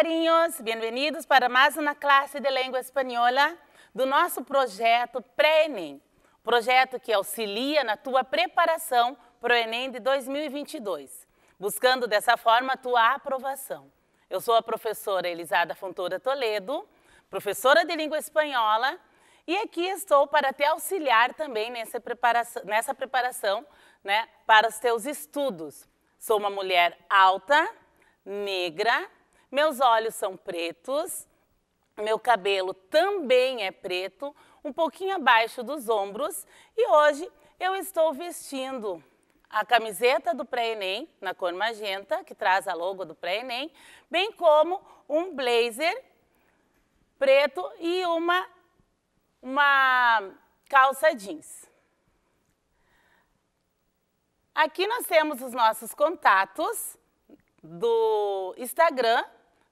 carinhos, bem-vindos para mais uma classe de língua espanhola do nosso projeto Pré-ENEM, projeto que auxilia na tua preparação para o ENEM de 2022, buscando dessa forma a tua aprovação. Eu sou a professora Elisada Fontoura Toledo, professora de língua espanhola, e aqui estou para te auxiliar também nessa preparação, nessa preparação né, para os teus estudos. Sou uma mulher alta, negra, meus olhos são pretos, meu cabelo também é preto, um pouquinho abaixo dos ombros, e hoje eu estou vestindo a camiseta do pré-ENEM, na cor magenta, que traz a logo do pré-ENEM, bem como um blazer preto e uma, uma calça jeans. Aqui nós temos os nossos contatos do Instagram,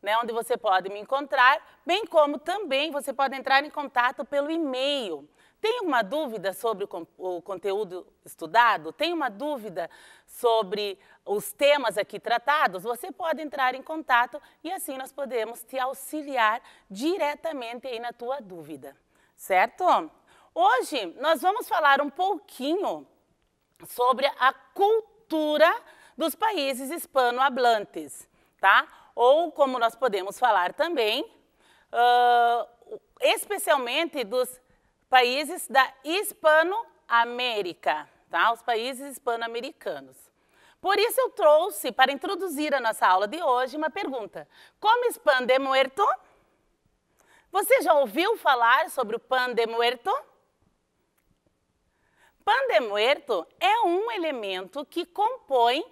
né, onde você pode me encontrar, bem como também você pode entrar em contato pelo e-mail. Tem uma dúvida sobre o conteúdo estudado? Tem uma dúvida sobre os temas aqui tratados? Você pode entrar em contato e assim nós podemos te auxiliar diretamente aí na tua dúvida, certo? Hoje nós vamos falar um pouquinho sobre a cultura dos países hispanohablantes, tá? ou como nós podemos falar também, uh, especialmente dos países da América, tá? os países hispano-americanos. Por isso eu trouxe, para introduzir a nossa aula de hoje, uma pergunta. Como pan de muerto? Você já ouviu falar sobre o pan de muerto? Pan de muerto é um elemento que compõe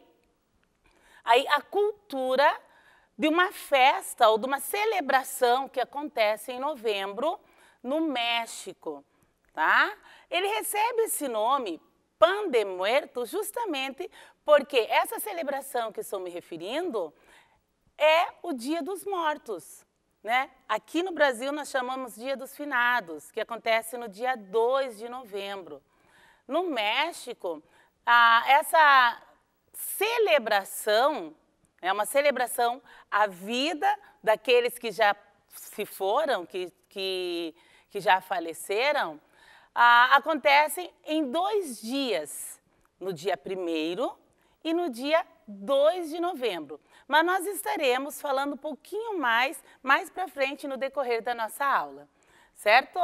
a cultura de uma festa ou de uma celebração que acontece em novembro no México, tá? Ele recebe esse nome Pan de Muerto justamente porque essa celebração que estou me referindo é o Dia dos Mortos, né? Aqui no Brasil nós chamamos Dia dos Finados, que acontece no dia 2 de novembro. No México, essa celebração é uma celebração à vida daqueles que já se foram, que, que, que já faleceram, ah, acontecem em dois dias, no dia 1 e no dia 2 de novembro. Mas nós estaremos falando um pouquinho mais, mais para frente no decorrer da nossa aula, certo?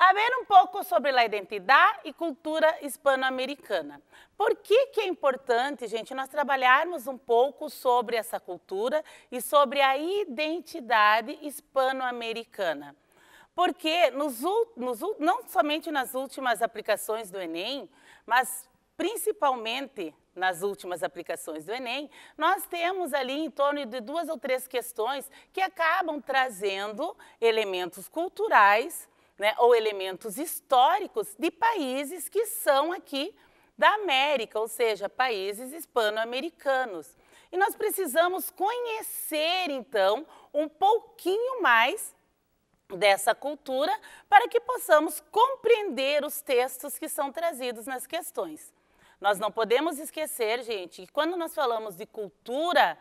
a ver um pouco sobre a identidade e cultura hispano-americana. Por que, que é importante, gente, nós trabalharmos um pouco sobre essa cultura e sobre a identidade hispano-americana? Porque nos, nos, não somente nas últimas aplicações do Enem, mas principalmente nas últimas aplicações do Enem, nós temos ali em torno de duas ou três questões que acabam trazendo elementos culturais né, ou elementos históricos de países que são aqui da América, ou seja, países hispano-americanos. E nós precisamos conhecer, então, um pouquinho mais dessa cultura para que possamos compreender os textos que são trazidos nas questões. Nós não podemos esquecer, gente, que quando nós falamos de cultura,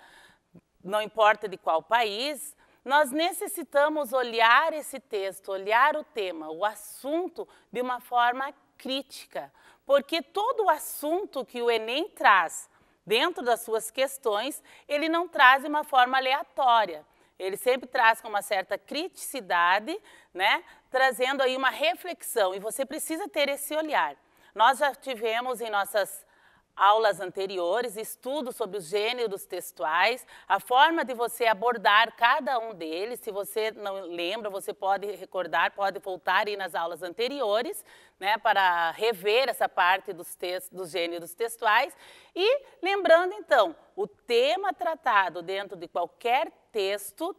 não importa de qual país, nós necessitamos olhar esse texto, olhar o tema, o assunto, de uma forma crítica, porque todo o assunto que o Enem traz dentro das suas questões, ele não traz de uma forma aleatória. Ele sempre traz com uma certa criticidade, né? trazendo aí uma reflexão, e você precisa ter esse olhar. Nós já tivemos em nossas aulas anteriores, estudo sobre os gêneros textuais, a forma de você abordar cada um deles. Se você não lembra, você pode recordar, pode voltar aí nas aulas anteriores, né, para rever essa parte dos, dos gêneros textuais. E lembrando, então, o tema tratado dentro de qualquer texto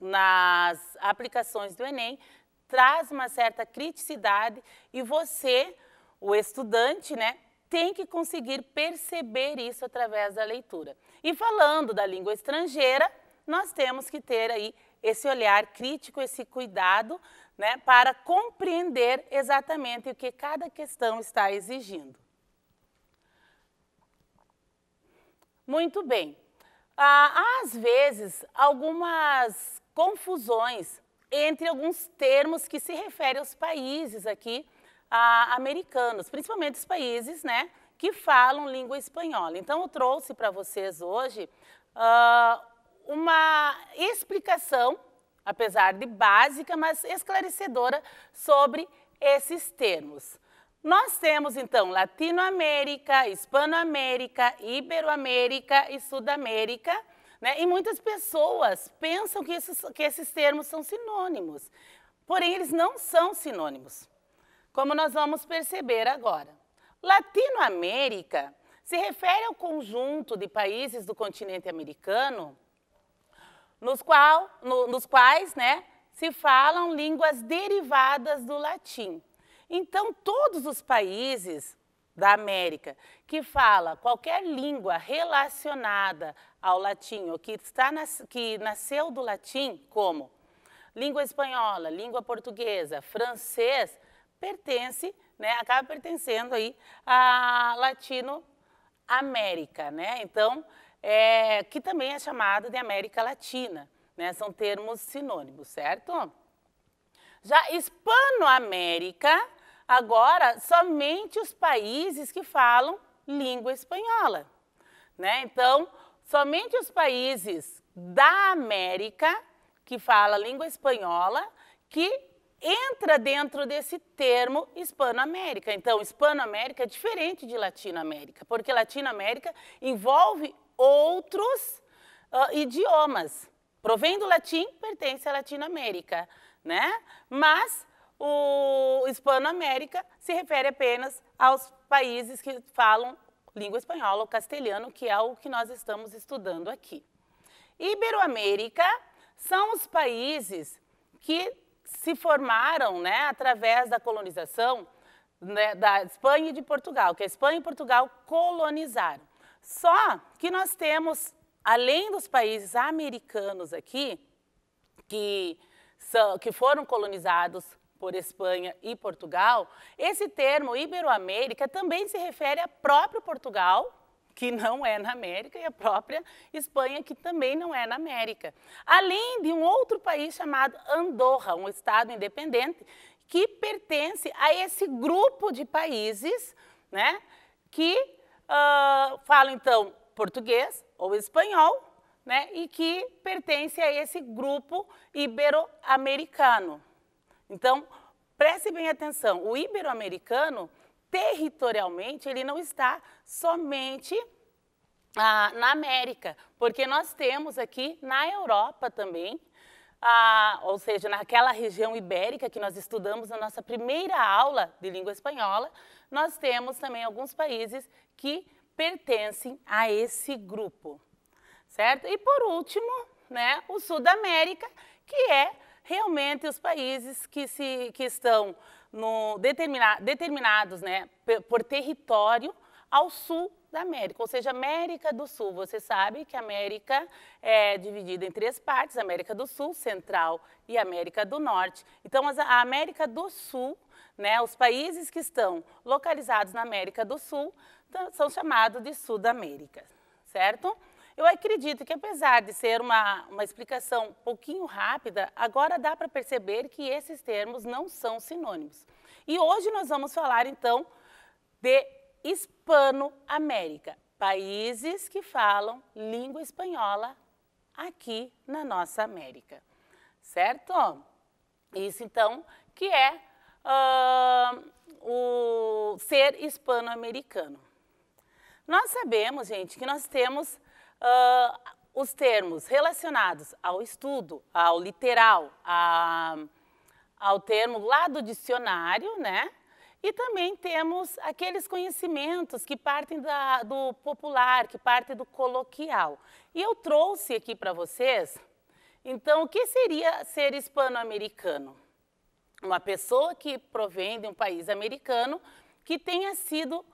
nas aplicações do Enem traz uma certa criticidade e você, o estudante, né, tem que conseguir perceber isso através da leitura. E falando da língua estrangeira, nós temos que ter aí esse olhar crítico, esse cuidado, né, para compreender exatamente o que cada questão está exigindo. Muito bem. Ah, às vezes, algumas confusões entre alguns termos que se referem aos países aqui a americanos, principalmente os países né, que falam língua espanhola. Então, eu trouxe para vocês hoje uh, uma explicação, apesar de básica, mas esclarecedora sobre esses termos. Nós temos então Latinoamérica, Hispanoamérica, Iberoamérica e Sudamérica. Né? E muitas pessoas pensam que esses, que esses termos são sinônimos, porém eles não são sinônimos como nós vamos perceber agora. Latinoamérica se refere ao conjunto de países do continente americano nos, qual, no, nos quais né, se falam línguas derivadas do latim. Então, todos os países da América que falam qualquer língua relacionada ao latim ou que, está nas, que nasceu do latim, como língua espanhola, língua portuguesa, francês, pertence, né, acaba pertencendo aí à Latino América, né? Então, é, que também é chamado de América Latina, né? São termos sinônimos, certo? Já Hispanoamérica, agora somente os países que falam língua espanhola, né? Então, somente os países da América que falam língua espanhola que entra dentro desse termo Hispanoamérica. Então, Hispanoamérica é diferente de Latinoamérica, porque Latinoamérica envolve outros uh, idiomas. Provém do latim, pertence à Latinoamérica, né? Mas o Hispanoamérica se refere apenas aos países que falam língua espanhola ou castelhano, que é o que nós estamos estudando aqui. Iberoamérica são os países que se formaram né, através da colonização né, da Espanha e de Portugal, que a Espanha e Portugal colonizaram. Só que nós temos, além dos países americanos aqui, que, são, que foram colonizados por Espanha e Portugal, esse termo Iberoamérica também se refere a próprio Portugal que não é na América, e a própria Espanha, que também não é na América. Além de um outro país chamado Andorra, um estado independente, que pertence a esse grupo de países né, que uh, ah, falam, então, português ou espanhol, né, e que pertence a esse grupo ibero-americano. Então, preste bem atenção, o ibero-americano territorialmente, ele não está somente ah, na América, porque nós temos aqui na Europa também, ah, ou seja, naquela região ibérica que nós estudamos na nossa primeira aula de língua espanhola, nós temos também alguns países que pertencem a esse grupo, certo? E por último, né, o Sul da América, que é realmente os países que, se, que estão no determina, determinados né, por território ao sul da América, ou seja, América do Sul. Você sabe que a América é dividida em três partes: América do Sul, Central e América do Norte. Então, a América do Sul, né, os países que estão localizados na América do Sul, são chamados de Sudamérica, certo? Eu acredito que, apesar de ser uma, uma explicação um pouquinho rápida, agora dá para perceber que esses termos não são sinônimos. E hoje nós vamos falar, então, de Hispano-América, países que falam língua espanhola aqui na nossa América, certo? Isso, então, que é uh, o ser hispano-americano. Nós sabemos, gente, que nós temos uh, os termos relacionados ao estudo, ao literal, a, ao termo lá do dicionário, né? E também temos aqueles conhecimentos que partem da, do popular, que partem do coloquial. E eu trouxe aqui para vocês, então, o que seria ser hispano-americano? Uma pessoa que provém de um país americano que tenha sido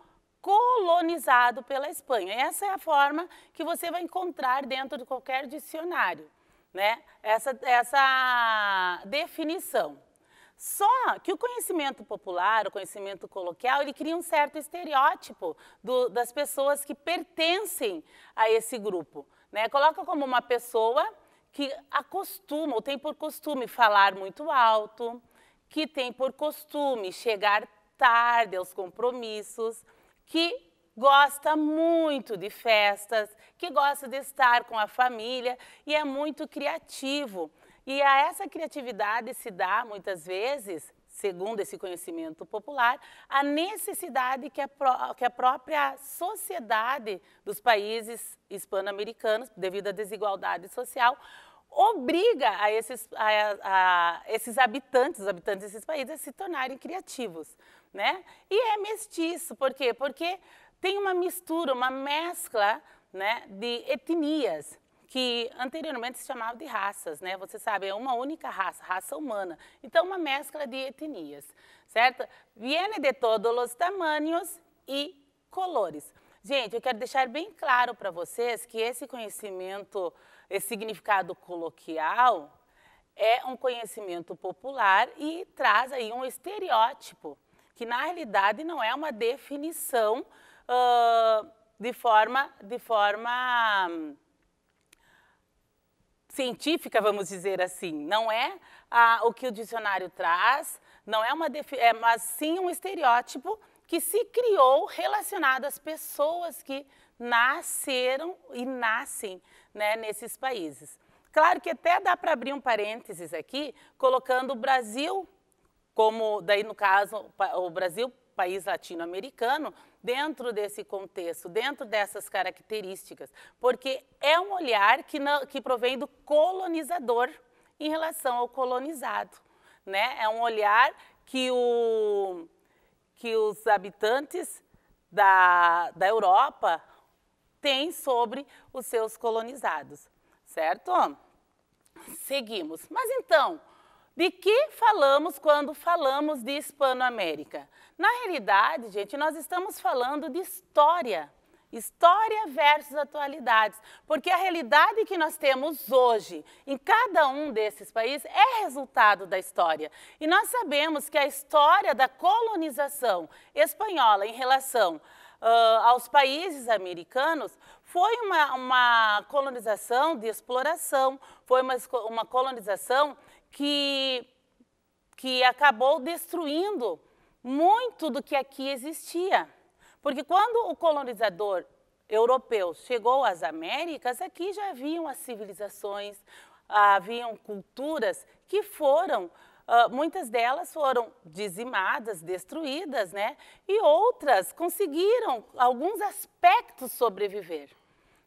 colonizado pela Espanha. Essa é a forma que você vai encontrar dentro de qualquer dicionário, né? Essa, essa definição. Só que o conhecimento popular, o conhecimento coloquial, ele cria um certo estereótipo do, das pessoas que pertencem a esse grupo. Né? Coloca como uma pessoa que acostuma, ou tem por costume falar muito alto, que tem por costume chegar tarde aos compromissos, que gosta muito de festas, que gosta de estar com a família e é muito criativo. E a essa criatividade se dá muitas vezes, segundo esse conhecimento popular, a necessidade que a, pró que a própria sociedade dos países hispano-americanos, devido à desigualdade social, obriga a esses, a, a, a esses habitantes, os habitantes desses países, a se tornarem criativos né? E é mestiço, por quê? Porque tem uma mistura, uma mescla né, de etnias que anteriormente se chamava de raças, né? Você sabe, é uma única raça, raça humana. Então, uma mescla de etnias, certo? Viene de todos os tamanhos e colores. Gente, eu quero deixar bem claro para vocês que esse conhecimento, esse significado coloquial, é um conhecimento popular e traz aí um estereótipo que na realidade não é uma definição uh, de forma, de forma científica, vamos dizer assim. Não é uh, o que o dicionário traz, não é uma é, mas sim um estereótipo que se criou relacionado às pessoas que nasceram e nascem né, nesses países. Claro que até dá para abrir um parênteses aqui, colocando o Brasil como daí no caso o Brasil, país latino-americano, dentro desse contexto, dentro dessas características, porque é um olhar que, não, que provém do colonizador em relação ao colonizado, né? É um olhar que, o, que os habitantes da, da Europa têm sobre os seus colonizados, certo? Seguimos. Mas então, de que falamos quando falamos de Hispanoamérica? Na realidade, gente, nós estamos falando de história. História versus atualidades, porque a realidade que nós temos hoje em cada um desses países é resultado da história. E nós sabemos que a história da colonização espanhola em relação uh, aos países americanos foi uma, uma colonização de exploração, foi uma, uma colonização que, que acabou destruindo muito do que aqui existia. Porque quando o colonizador europeu chegou às Américas, aqui já haviam as civilizações, haviam culturas que foram, ah, muitas delas foram dizimadas, destruídas, né? E outras conseguiram alguns aspectos sobreviver.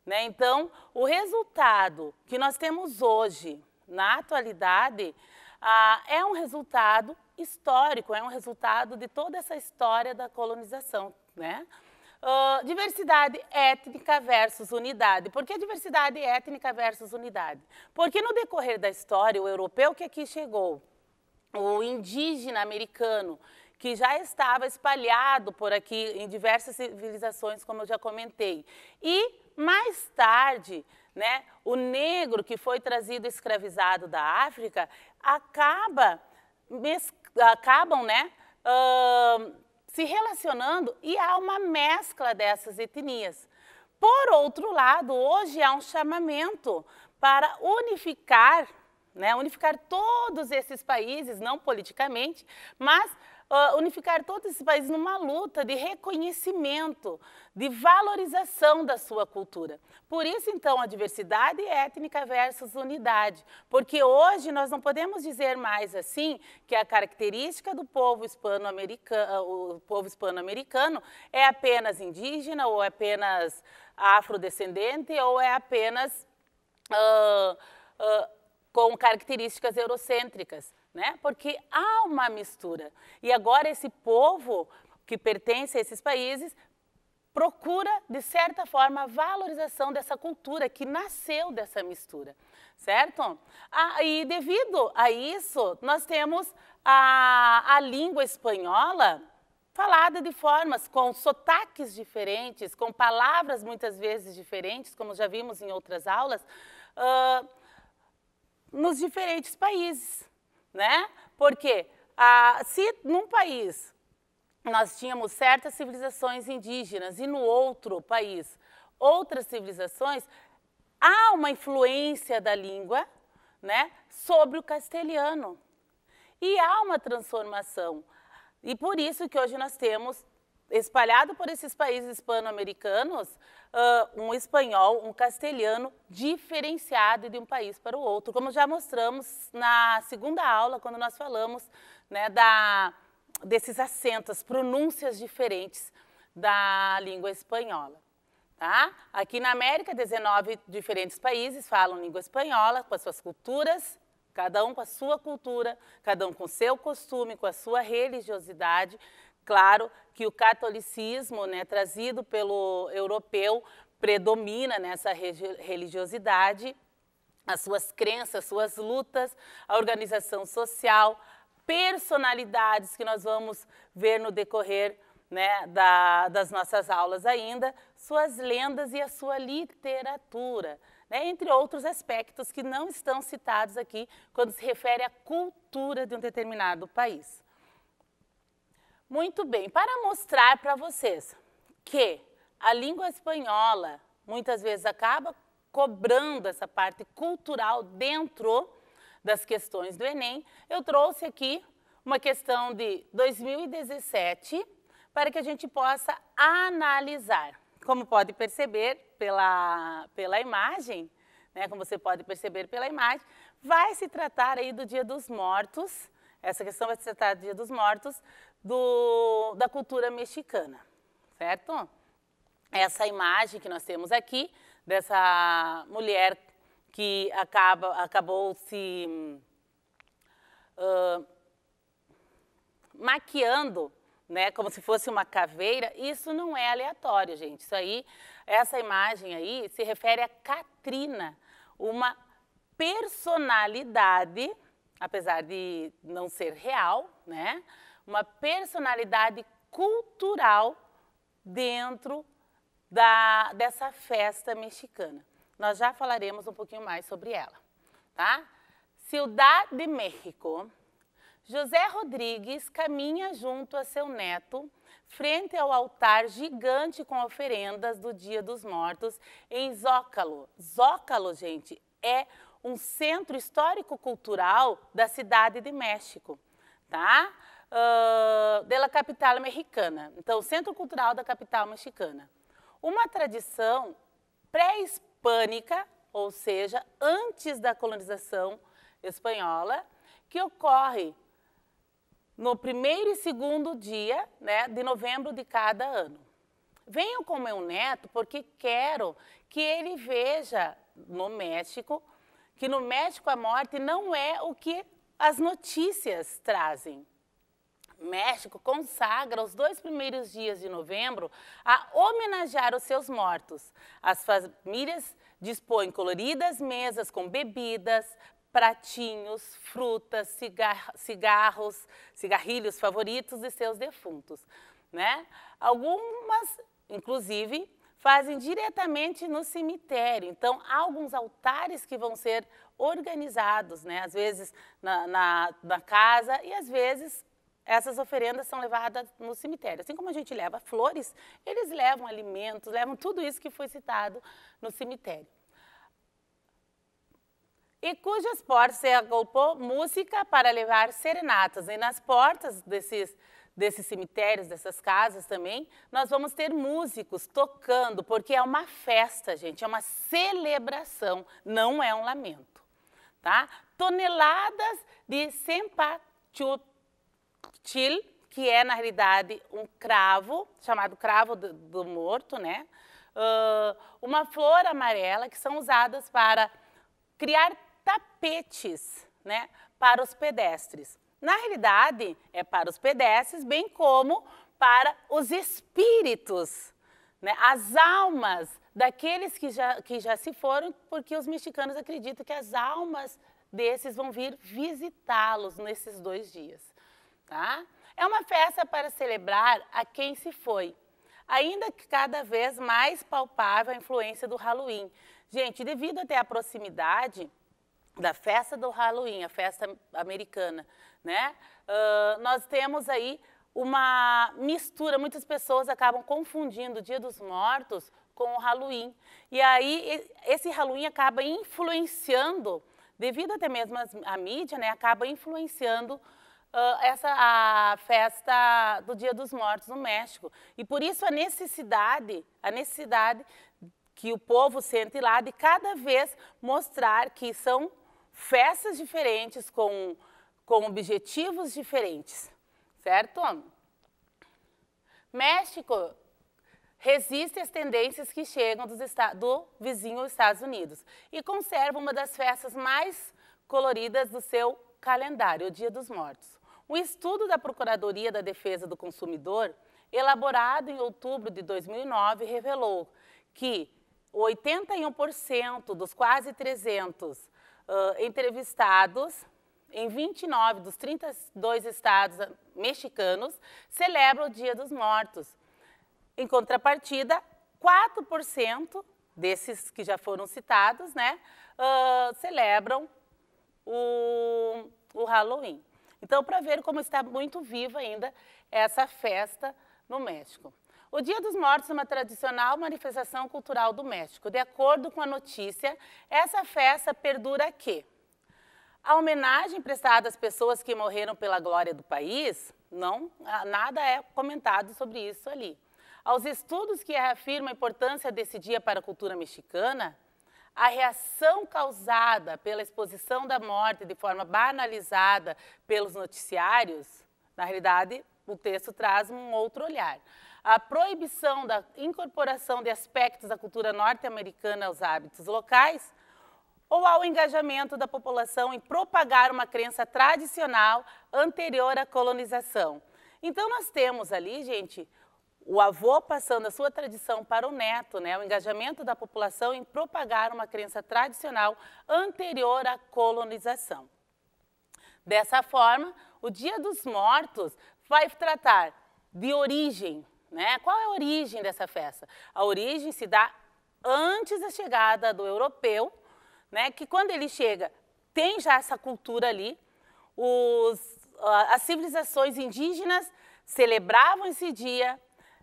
Né? Então, o resultado que nós temos hoje na atualidade, ah, é um resultado histórico, é um resultado de toda essa história da colonização, né? Uh, diversidade étnica versus unidade. Por que diversidade étnica versus unidade? Porque no decorrer da história, o europeu que aqui chegou, o indígena americano, que já estava espalhado por aqui em diversas civilizações, como eu já comentei, e mais tarde, né, o negro que foi trazido escravizado da África acaba acabam né, uh, se relacionando e há uma mescla dessas etnias. Por outro lado, hoje há um chamamento para unificar, né, unificar todos esses países, não politicamente, mas uh, unificar todo esse país numa luta de reconhecimento, de valorização da sua cultura. Por isso, então, a diversidade étnica versus unidade, porque hoje nós não podemos dizer mais assim que a característica do povo hispano-americano, o povo hispano-americano é apenas indígena ou é apenas afrodescendente ou é apenas uh, uh, com características eurocêntricas né? Porque há uma mistura. E agora esse povo que pertence a esses países procura, de certa forma, a valorização dessa cultura que nasceu dessa mistura, certo? Ah, e devido a isso, nós temos a, a língua espanhola falada de formas, com sotaques diferentes, com palavras muitas vezes diferentes, como já vimos em outras aulas, uh, nos diferentes países né? Porque ah, se num país nós tínhamos certas civilizações indígenas e no outro país outras civilizações, há uma influência da língua né, sobre o castelhano. E há uma transformação. E por isso que hoje nós temos espalhado por esses países hispano-americanos uh, ah, um espanhol, um castelhano diferenciado de um país para o outro, como já mostramos na segunda aula, quando nós falamos né, da, desses acentos, pronúncias diferentes da língua espanhola. Tá? Aqui na América, 19 diferentes países falam língua espanhola, com as suas culturas, cada um com a sua cultura, cada um com o seu costume, com a sua religiosidade, claro que o catolicismo, né, trazido pelo europeu, predomina nessa religiosidade, as suas crenças, suas lutas, a organização social, personalidades que nós vamos ver no decorrer né, da, das nossas aulas ainda, suas lendas e a sua literatura, né, entre outros aspectos que não estão citados aqui quando se refere à cultura de um determinado país. Muito bem, para mostrar para vocês que a língua espanhola muitas vezes acaba cobrando essa parte cultural dentro das questões do Enem, eu trouxe aqui uma questão de 2017 para que a gente possa analisar. Como pode perceber pela, pela imagem, né, como você pode perceber pela imagem, vai se tratar aí do Dia dos Mortos, essa questão vai se tratar do Dia dos Mortos, do, da cultura mexicana, certo? Essa imagem que nós temos aqui dessa mulher que acaba, acabou se uh, maquiando, né, como se fosse uma caveira, isso não é aleatório, gente. Isso aí, essa imagem aí se refere a Katrina, uma personalidade, apesar de não ser real, né, uma personalidade cultural dentro da, dessa festa mexicana. Nós já falaremos um pouquinho mais sobre ela, tá? Ciudad de México. José Rodrigues caminha junto a seu neto frente ao altar gigante com oferendas do Dia dos Mortos em Zócalo. Zócalo, gente, é um centro histórico cultural da cidade de México, tá? uh, da capital é mexicana, então, Centro Cultural da Capital é Mexicana. Uma tradição pré-hispânica, ou seja, antes da colonização espanhola, que ocorre no primeiro e segundo dia né, de novembro de cada ano. Venho com meu neto, porque quero que ele veja no México que no México a morte não é o que as notícias trazem. México consagra os dois primeiros dias de novembro a homenagear os seus mortos. As famílias dispõem coloridas mesas com bebidas, pratinhos, frutas, cigarros, cigarrilhos favoritos de seus defuntos. Né? Algumas, inclusive, fazem diretamente no cemitério. Então, há alguns altares que vão ser organizados, né? às vezes na, na, na casa e às vezes essas oferendas são levadas no cemitério. Assim como a gente leva flores, eles levam alimentos, levam tudo isso que foi citado no cemitério. E cujas portas se agolpou música para levar serenatas. E nas portas desses, desses cemitérios, dessas casas também, nós vamos ter músicos tocando, porque é uma festa, gente, é uma celebração, não é um lamento. Tá? Toneladas de sempatutu til, que é, na realidade, um cravo, chamado cravo do, do morto, né? Uh, uma flor amarela, que são usadas para criar tapetes, né? Para os pedestres. Na realidade, é para os pedestres, bem como para os espíritos, né? As almas daqueles que já, que já se foram, porque os mexicanos acreditam que as almas desses vão vir visitá-los nesses dois dias tá? É uma festa para celebrar a quem se foi, ainda que cada vez mais palpável a influência do Halloween. Gente, devido até à proximidade da festa do Halloween, a festa americana, né? Uh, nós temos aí uma mistura, muitas pessoas acabam confundindo o Dia dos Mortos com o Halloween. E aí esse Halloween acaba influenciando, devido até mesmo à mídia, né, acaba influenciando essa, a festa do Dia dos Mortos no México. E por isso a necessidade, a necessidade que o povo sente lá de cada vez mostrar que são festas diferentes com, com objetivos diferentes, certo? México resiste às tendências que chegam dos, do vizinho Estados Unidos e conserva uma das festas mais coloridas do seu calendário, o Dia dos Mortos. Um estudo da Procuradoria da Defesa do Consumidor, elaborado em outubro de 2009, revelou que 81% dos quase 300 uh, entrevistados em 29 dos 32 estados mexicanos celebram o Dia dos Mortos. Em contrapartida, 4% desses que já foram citados, né, uh, celebram o, o Halloween. Então, para ver como está muito viva ainda essa festa no México. O Dia dos Mortos é uma tradicional manifestação cultural do México. De acordo com a notícia, essa festa perdura que a homenagem prestada às pessoas que morreram pela glória do país, não, nada é comentado sobre isso ali. Aos estudos que reafirmam a importância desse dia para a cultura mexicana, a reação causada pela exposição da morte de forma banalizada pelos noticiários, na realidade, o texto traz um outro olhar. A proibição da incorporação de aspectos da cultura norte-americana aos hábitos locais ou ao engajamento da população em propagar uma crença tradicional anterior à colonização. Então, nós temos ali, gente, o avô passando a sua tradição para o neto, né, o engajamento da população em propagar uma crença tradicional anterior à colonização. Dessa forma, o Dia dos Mortos vai tratar de origem, né? Qual é a origem dessa festa? A origem se dá antes da chegada do europeu, né? Que quando ele chega tem já essa cultura ali. Os, ah, as civilizações indígenas celebravam esse dia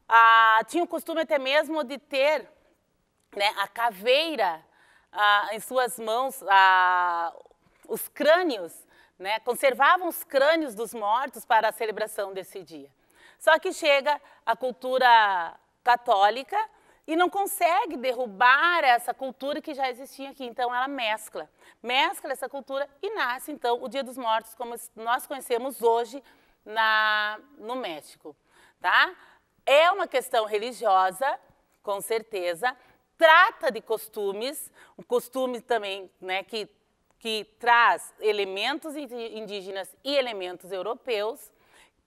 ah, tinha o costume até mesmo de ter né, a caveira ah, em suas mãos, ah, os crânios, né, conservavam os crânios dos mortos para a celebração desse dia. Só que chega a cultura católica e não consegue derrubar essa cultura que já existia aqui. Então ela mescla, mescla essa cultura e nasce então o Dia dos Mortos como nós conhecemos hoje na, no México, tá? É uma questão religiosa, com certeza. Trata de costumes, um costume também né, que, que traz elementos indígenas e elementos europeus,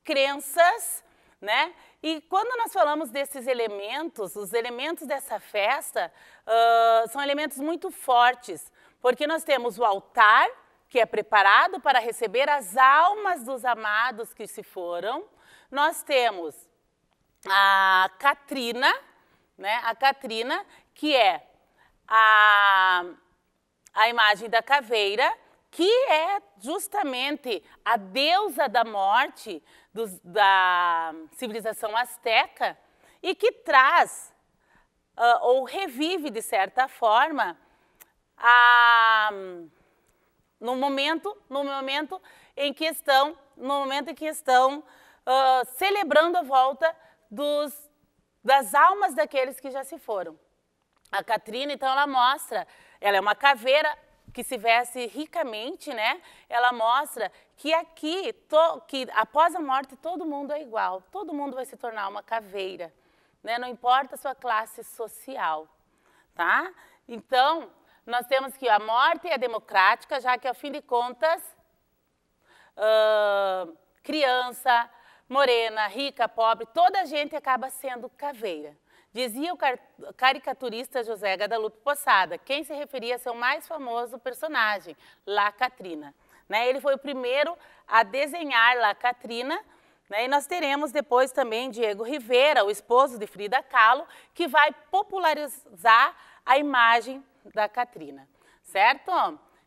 crenças, né? E quando nós falamos desses elementos, os elementos dessa festa uh, são elementos muito fortes, porque nós temos o altar, que é preparado para receber as almas dos amados que se foram, nós temos a Catrina, né? A Katrina que é a, a imagem da caveira, que é justamente a deusa da morte dos, da civilização azteca e que traz uh, ou revive, de certa forma, a, no momento, no momento em que estão, no momento em que estão uh, celebrando a volta dos, das almas daqueles que já se foram. A Catrina, então, ela mostra, ela é uma caveira que se veste ricamente, né? Ela mostra que aqui, to, que após a morte, todo mundo é igual, todo mundo vai se tornar uma caveira, né? Não importa a sua classe social, tá? Então, nós temos que a morte é democrática, já que, ao fim de contas, uh, criança, morena, rica, pobre, toda a gente acaba sendo caveira. Dizia o car caricaturista José Guadalupe Poçada, quem se referia a seu mais famoso personagem, La Catrina. Né? Ele foi o primeiro a desenhar La Catrina, né? e nós teremos depois também Diego Rivera, o esposo de Frida Kahlo, que vai popularizar a imagem da Catrina, certo?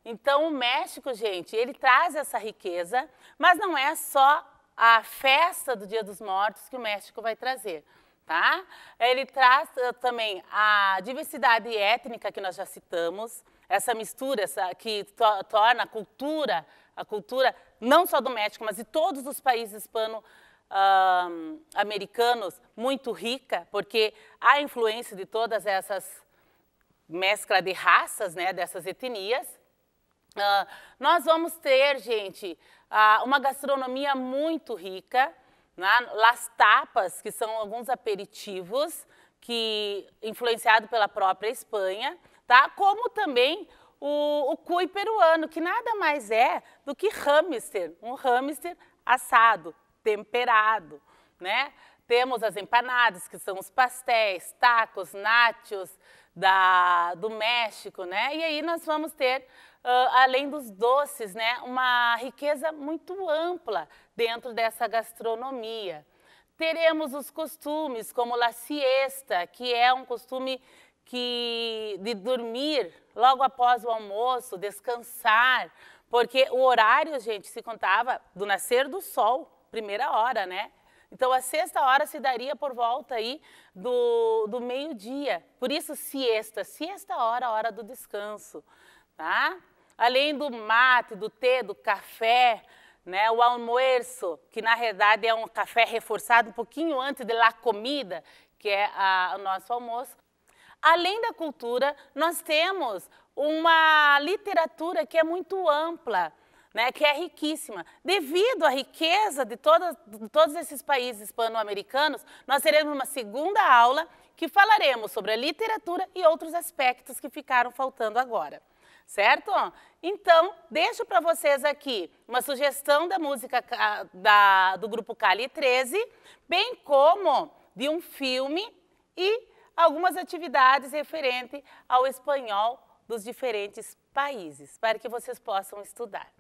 Então, o México, gente, ele traz essa riqueza, mas não é só a festa do Dia dos Mortos que o México vai trazer. Tá? Ele traz eh, também a diversidade étnica que nós já citamos, essa mistura essa, que to torna a cultura, a cultura não só do México, mas de todos os países hispano uh, americanos muito rica, porque há influência de todas essas mescla de raças, né, dessas etnias. Uh, nós vamos ter, gente, ah, uma gastronomia muito rica, né? las tapas, que são alguns aperitivos, que influenciado pela própria Espanha, tá? como também o, o cui peruano, que nada mais é do que hamster, um hamster assado, temperado, né? Temos as empanadas, que são os pastéis, tacos, nachos, da, do México, né? E aí nós vamos ter, uh, além dos doces, né, uma riqueza muito ampla dentro dessa gastronomia. Teremos os costumes, como la siesta, que é um costume que de dormir logo após o almoço, descansar, porque o horário, gente, se contava do nascer do sol, primeira hora, né? Então, a sexta hora se daria por volta aí do, do meio-dia. Por isso, siesta. Siesta é hora, hora do descanso. Tá? Além do mate, do té, do café, né? o almoço, que na realidade é um café reforçado um pouquinho antes da comida, que é a, o nosso almoço. Além da cultura, nós temos uma literatura que é muito ampla né, que é riquíssima. Devido à riqueza de, toda, de todos esses países hispano-americanos, nós teremos uma segunda aula que falaremos sobre a literatura e outros aspectos que ficaram faltando agora. Certo? Então, deixo para vocês aqui uma sugestão da música da, do grupo Cali 13, bem como de um filme e algumas atividades referentes ao espanhol dos diferentes países, para que vocês possam estudar.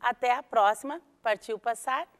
Até a próxima. Partiu passar.